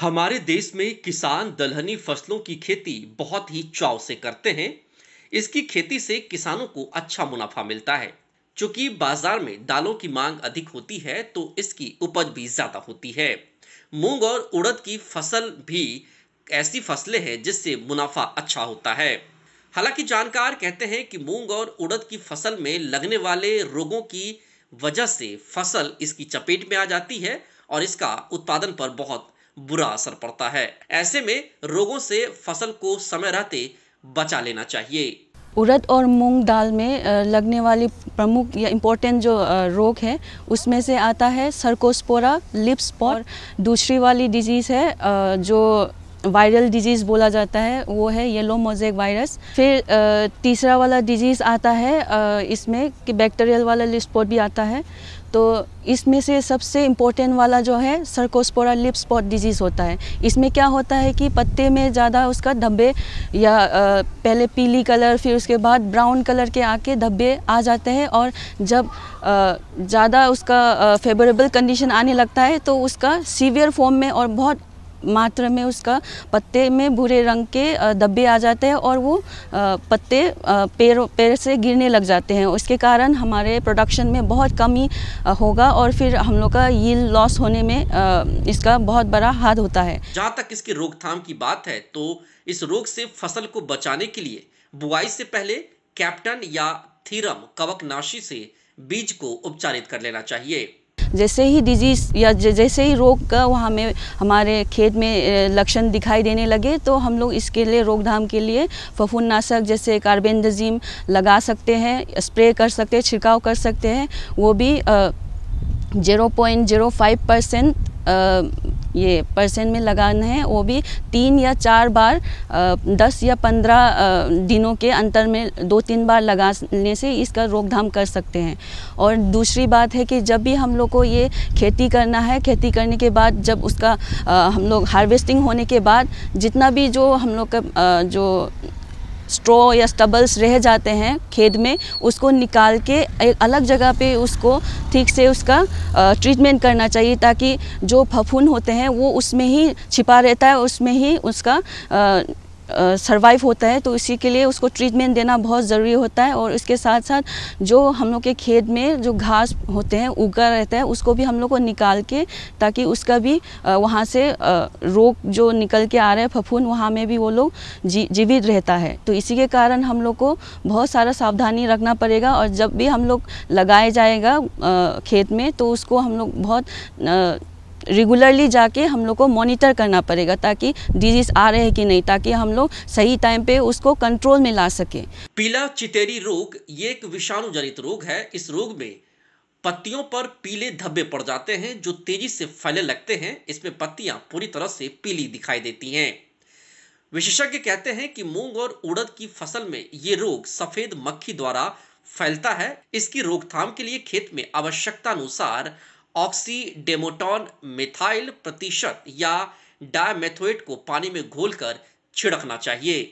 हमारे देश में किसान दलहनी फसलों की खेती बहुत ही चाव से करते हैं इसकी खेती से किसानों को अच्छा मुनाफा मिलता है चूंकि बाजार में दालों की मांग अधिक होती है तो इसकी उपज भी ज़्यादा होती है मूंग और उड़द की फसल भी ऐसी फसलें हैं जिससे मुनाफा अच्छा होता है हालांकि जानकार कहते हैं कि मूंग और उड़द की फसल में लगने वाले रोगों की वजह से फसल इसकी चपेट में आ जाती है और इसका उत्पादन पर बहुत बुरा असर पड़ता है ऐसे में रोगों से फसल को समय रहते बचा लेना चाहिए उड़द और मूंग दाल में लगने वाली प्रमुख या इम्पोर्टेंट जो रोग है उसमें से आता है सरकोस्पोरा लिप्स और दूसरी वाली डिजीज़ है जो वायरल डिजीज़ बोला जाता है वो है येलो मोजेक वायरस फिर तीसरा वाला डिजीज़ आता है इसमें कि बैक्टीरियल वाला लिपस्पॉट भी आता है तो इसमें से सबसे इम्पोर्टेंट वाला जो है सरकोस्पोरा लिप स्पॉट डिजीज़ होता है इसमें क्या होता है कि पत्ते में ज़्यादा उसका धब्बे या पहले पीली कलर फिर उसके बाद ब्राउन कलर के आके धब्बे आ जाते हैं और जब ज़्यादा उसका फेवरेबल कंडीशन आने लगता है तो उसका सीवियर फॉर्म में और बहुत मात्र में उसका पत्ते में भूरे रंग के धब्बे आ जाते हैं और वो पत्ते पेड़ पेड़ से गिरने लग जाते हैं उसके कारण हमारे प्रोडक्शन में बहुत कमी होगा और फिर हम लोग का यील लॉस होने में इसका बहुत बड़ा हाथ होता है जहाँ तक इसकी रोकथाम की बात है तो इस रोग से फसल को बचाने के लिए बुआई से पहले कैप्टन या थीरम कवकनाशी से बीज को उपचारित कर लेना चाहिए जैसे ही डिजीज़ या जैसे ही रोग का वहाँ में हमारे खेत में लक्षण दिखाई देने लगे तो हम लोग इसके लिए रोकथाम के लिए फफूंदनाशक जैसे कार्बेंडजीम लगा सकते हैं स्प्रे कर सकते हैं छिड़काव कर सकते हैं वो भी zero point zero five percent ये परसेंट में लगाना है वो भी तीन या चार बार दस या पंद्रह दिनों के अंतर में दो तीन बार लगाने से इसका रोकथाम कर सकते हैं और दूसरी बात है कि जब भी हम लोग को ये खेती करना है खेती करने के बाद जब उसका हम लोग हार्वेस्टिंग होने के बाद जितना भी जो हम लोग का जो स्ट्रॉ या स्टबल्स रह जाते हैं खेत में उसको निकाल के एक अलग जगह पे उसको ठीक से उसका ट्रीटमेंट करना चाहिए ताकि जो फफून होते हैं वो उसमें ही छिपा रहता है उसमें ही उसका सर्वाइव होता है तो इसी के लिए उसको ट्रीटमेंट देना बहुत ज़रूरी होता है और इसके साथ साथ जो हम लोग के खेत में जो घास होते हैं उगा रहता है उसको भी हम लोग को निकाल के ताकि उसका भी वहाँ से रोग जो निकल के आ रहा है फफून वहाँ में भी वो लोग जी जीवित रहता है तो इसी के कारण हम लोग को बहुत सारा सावधानी रखना पड़ेगा और जब भी हम लोग लगाया जाएगा खेत में तो उसको हम लोग बहुत रेगुलरली जाके हम लोग को मॉनिटर करना पड़ेगा ताकि डिजीज आ रहे हैं कि नहीं ताकि हम लोग सही टाइम पे उसको कंट्रोल में ला सके पीला चितेरी रोग ये एक विषाणु जनित रोग है इस रोग में पत्तियों पर पीले धब्बे पड़ जाते हैं जो तेजी से फैलने लगते हैं इसमें पत्तियां पूरी तरह से पीली दिखाई देती हैं विशेषज्ञ कहते हैं कि मूंग और उड़द की फसल में ये रोग सफेद मक्खी द्वारा फैलता है इसकी रोकथाम के लिए खेत में आवश्यकता अनुसार ऑक्सीडेमोटॉन मिथाइल प्रतिशत या डायमेथोएट को पानी में घोलकर छिड़कना चाहिए